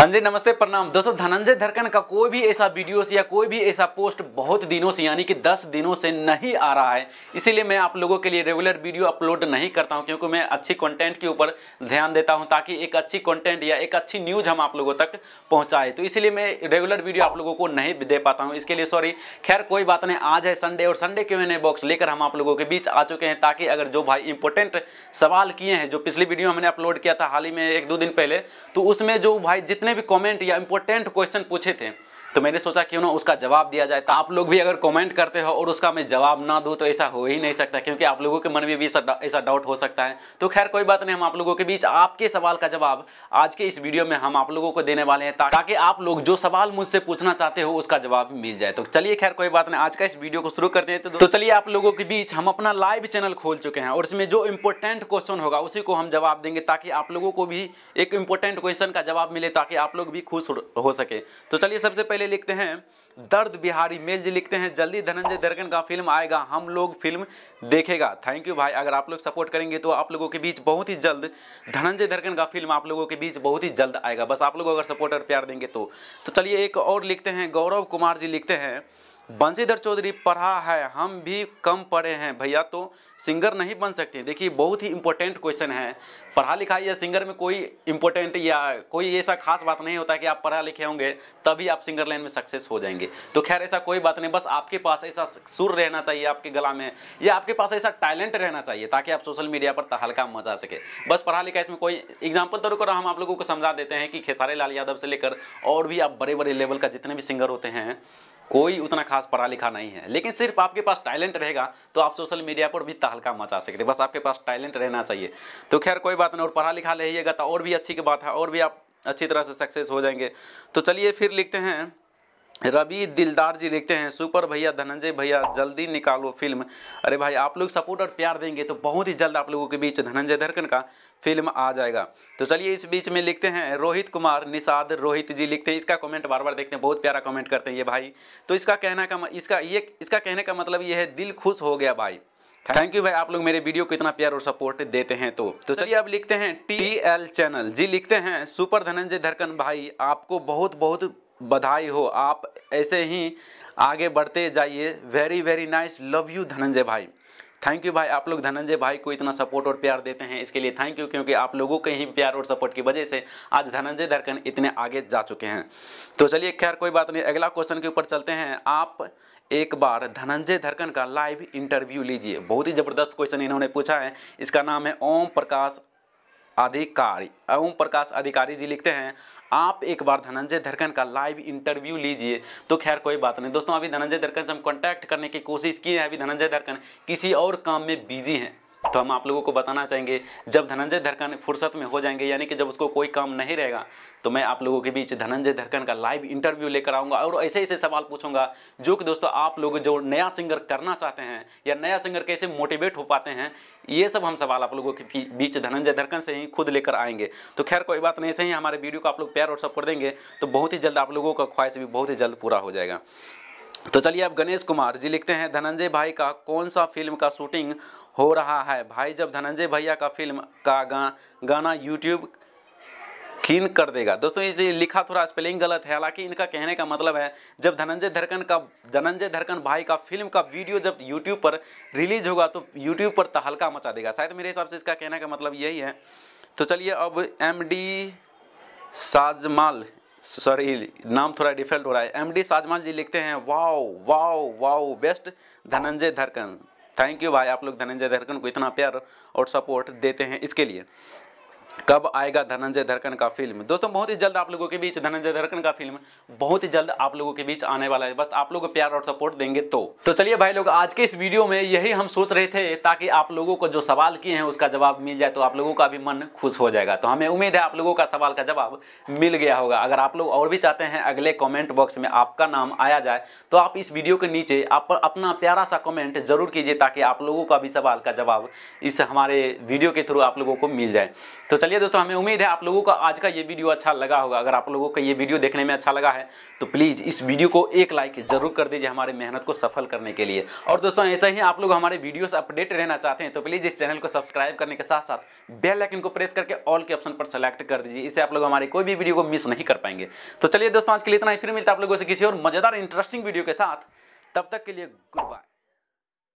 हाँ जी नमस्ते प्रणाम दोस्तों धनंजय धरकन का कोई भी ऐसा वीडियोस या कोई भी ऐसा पोस्ट बहुत दिनों से यानी कि 10 दिनों से नहीं आ रहा है इसीलिए मैं आप लोगों के लिए रेगुलर वीडियो अपलोड नहीं करता हूं क्योंकि मैं अच्छी कंटेंट के ऊपर ध्यान देता हूं ताकि एक अच्छी कंटेंट या एक अच्छी न्यूज़ हम आप लोगों तक पहुँचाए तो इसीलिए मैं रेगुलर वीडियो आप लोगों को नहीं दे पाता हूँ इसके लिए सॉरी खैर कोई बात नहीं आज है संडे और संडे के मैंने बॉक्स लेकर हम आप लोगों के बीच आ चुके हैं ताकि अगर जो भाई इंपॉर्टेंट सवाल किए हैं जो पिछली वीडियो हमने अपलोड किया था हाल ही में एक दो दिन पहले तो उसमें जो भाई जितने जितने भी कमेंट या इम्पोर्टेंट क्वेश्चन पूछे थे तो मैंने सोचा क्यों ना उसका जवाब दिया जाए तो आप लोग भी अगर कमेंट करते हो और उसका मैं जवाब ना दूँ तो ऐसा हो ही नहीं सकता क्योंकि आप लोगों के मन में भी ऐसा डाउट हो सकता है तो खैर कोई बात नहीं हम आप लोगों के बीच आपके सवाल का जवाब आज के इस वीडियो में हम आप लोगों को देने वाले हैं ताकि आप लोग जो सवाल मुझसे पूछना चाहते हो उसका जवाब मिल जाए तो चलिए खैर कोई बात नहीं आज का इस वीडियो को शुरू करते हैं तो चलिए आप लोगों के बीच हम अपना लाइव चैनल खोल चुके हैं और इसमें जो इम्पोर्टेंट क्वेश्चन होगा उसी को हम जवाब देंगे ताकि आप लोगों को भी एक इम्पोर्टेंट क्वेश्चन का जवाब मिले ताकि आप लोग भी खुश हो सके तो चलिए सबसे पहले पहले लिखते हैं दर्द बिहारी मेल जी लिखते हैं जल्दी धनंजय दरगन का फिल्म आएगा हम लोग फिल्म देखेगा थैंक यू भाई अगर आप लोग सपोर्ट करेंगे तो आप लोगों के बीच बहुत ही जल्द धनंजय दरगन का फिल्म आप लोगों के बीच बहुत ही जल्द आएगा बस आप लोग अगर सपोर्टर प्यार देंगे तो, तो चलिए एक और लिखते हैं गौरव कुमार जी लिखते हैं बंशीधर चौधरी पढ़ा है हम भी कम पढ़े हैं भैया तो सिंगर नहीं बन सकते देखिए बहुत ही इंपॉर्टेंट क्वेश्चन है पढ़ा लिखा या सिंगर में कोई इंपॉर्टेंट या कोई ऐसा खास बात नहीं होता कि आप पढ़ा लिखे होंगे तभी आप सिंगर लाइन में सक्सेस हो जाएंगे तो खैर ऐसा कोई बात नहीं बस आपके पास ऐसा सुर रहना चाहिए आपके गला में या आपके पास ऐसा टैलेंट रहना चाहिए ताकि आप सोशल मीडिया पर हल्का मजा सके बस पढ़ा लिखा इसमें कोई एग्जाम्पल तौर पर हम आप लोगों को समझा देते हैं कि खेसारी लाल यादव से लेकर और भी आप बड़े बड़े लेवल का जितने भी सिंगर होते हैं कोई उतना खास पढ़ा लिखा नहीं है लेकिन सिर्फ आपके पास टैलेंट रहेगा तो आप सोशल मीडिया पर भी तहलका मचा सकते बस आपके पास टैलेंट रहना चाहिए तो खैर कोई बात नहीं और पढ़ा लिखा रहिएगा तो और भी अच्छी की बात है और भी आप अच्छी तरह से सक्सेस हो जाएंगे तो चलिए फिर लिखते हैं रवि दिलदार जी लिखते हैं सुपर भैया धनंजय भैया जल्दी निकालो फिल्म अरे भाई आप लोग सपोर्ट और प्यार देंगे तो बहुत ही जल्द आप लोगों के बीच धनंजय धरकन का फिल्म आ जाएगा तो चलिए इस बीच में लिखते हैं रोहित कुमार निषाद रोहित जी लिखते हैं इसका कमेंट बार बार देखते हैं बहुत प्यारा कमेंट करते हैं ये भाई तो इसका कहना का इसका ये इसका कहने का मतलब ये है दिल खुश हो गया भाई थैंक यू भाई आप लोग मेरे वीडियो को इतना प्यार और सपोर्ट देते हैं तो तो चलिए अब लिखते हैं टी एल चैनल जी लिखते हैं सुपर धनंजय धरकन भाई आपको बहुत बहुत बधाई हो आप ऐसे ही आगे बढ़ते जाइए very very nice love you Dhananjay भाई थैंक यू भाई आप लोग धनंजय भाई को इतना सपोर्ट और प्यार देते हैं इसके लिए थैंक यू क्योंकि आप लोगों के ही प्यार और सपोर्ट की वजह से आज धनंजय धरकन इतने आगे जा चुके हैं तो चलिए खैर कोई बात नहीं अगला क्वेश्चन के ऊपर चलते हैं आप एक बार धनंजय धरकन का लाइव इंटरव्यू लीजिए बहुत ही ज़बरदस्त क्वेश्चन इन्होंने पूछा है इसका नाम है ओम प्रकाश अधिकारी ओम प्रकाश अधिकारी जी लिखते हैं आप एक बार धनंजय धरकन का लाइव इंटरव्यू लीजिए तो खैर कोई बात नहीं दोस्तों अभी धनंजय धरकन से हम कॉन्टैक्ट करने की कोशिश किए हैं अभी धनंजय धरकन किसी और काम में बिजी हैं तो हम आप लोगों को बताना चाहेंगे जब धनंजय धरकन फुर्सत में हो जाएंगे यानी कि जब उसको कोई काम नहीं रहेगा तो मैं आप लोगों के बीच धनंजय धरकन का लाइव इंटरव्यू लेकर आऊँगा और ऐसे ऐसे सवाल पूछूंगा जो कि दोस्तों आप लोग जो नया सिंगर करना चाहते हैं या नया सिंगर कैसे मोटिवेट हो पाते हैं ये सब हम सवाल आप लोगों के बीच धनंजय धरकन से ही खुद लेकर आएंगे तो खैर कोई बात नहीं ऐसे ही हमारे वीडियो को आप लोग प्यार और सपोर्ट देंगे तो बहुत ही जल्द आप लोगों का ख्वाहिश भी बहुत ही जल्द पूरा हो जाएगा तो चलिए अब गणेश कुमार जी लिखते हैं धनंजय भाई का कौन सा फिल्म का शूटिंग हो रहा है भाई जब धनंजय भैया का फिल्म का गा, गाना यूट्यूब क्लीन कर देगा दोस्तों इसे लिखा थोड़ा स्पेलिंग गलत है हालांकि इनका कहने का मतलब है जब धनंजय धरकन का धनंजय धरकन भाई का फिल्म का वीडियो जब यूट्यूब पर रिलीज होगा तो यूट्यूब पर तहलका तो मचा देगा शायद मेरे हिसाब से इसका कहने का मतलब यही है तो चलिए अब एम डी साजमाल सॉरी नाम थोड़ा डिफेल्ट हो रहा है एम डी साजमाल जी लिखते हैं wow wow wow best Dhananjay धरकन थैंक यू भाई आप लोग धनंजय धरकन को इतना प्यार और सपोर्ट देते हैं इसके लिए कब आएगा धनंजय धरकन का फिल्म दोस्तों बहुत ही जल्द आप लोगों के बीच धनंजय धरकन का फिल्म बहुत ही जल्द आप लोगों के बीच आने वाला है बस आप लोग प्यार और सपोर्ट देंगे तो तो चलिए भाई लोग आज के इस वीडियो में यही हम सोच रहे थे ताकि आप लोगों को जो सवाल किए हैं उसका जवाब मिल जाए तो आप लोगों का भी मन खुश हो जाएगा तो हमें उम्मीद है आप लोगों का सवाल का जवाब मिल गया होगा अगर आप लोग और भी चाहते हैं अगले कॉमेंट बॉक्स में आपका नाम आया जाए तो आप इस वीडियो के नीचे आप अपना प्यारा सा कॉमेंट जरूर कीजिए ताकि आप लोगों का भी सवाल का जवाब इस हमारे वीडियो के थ्रू आप लोगों को मिल जाए तो चलिए चलिए दोस्तों हमें उम्मीद है आप लोगों का आज का ये वीडियो अच्छा लगा होगा अगर आप लोगों का ये वीडियो देखने में अच्छा लगा है तो प्लीज़ इस वीडियो को एक लाइक ज़रूर कर दीजिए हमारे मेहनत को सफल करने के लिए और दोस्तों ऐसे ही आप लोग हमारे वीडियोस अपडेट रहना चाहते हैं तो प्लीज़ इस चैनल को सब्सक्राइब करने के साथ साथ बेल आइकन को प्रेस करके ऑल के ऑप्शन पर सेलेक्ट कर दीजिए इससे आप लोग हमारे कोई भी वीडियो को मिस नहीं कर पाएंगे तो चलिए दोस्तों आज के लिए इतना ही फिर मिलता है आप लोगों से किसी और मज़ेदार इंटरेस्टिंग वीडियो के साथ तब तक के लिए गुड बाय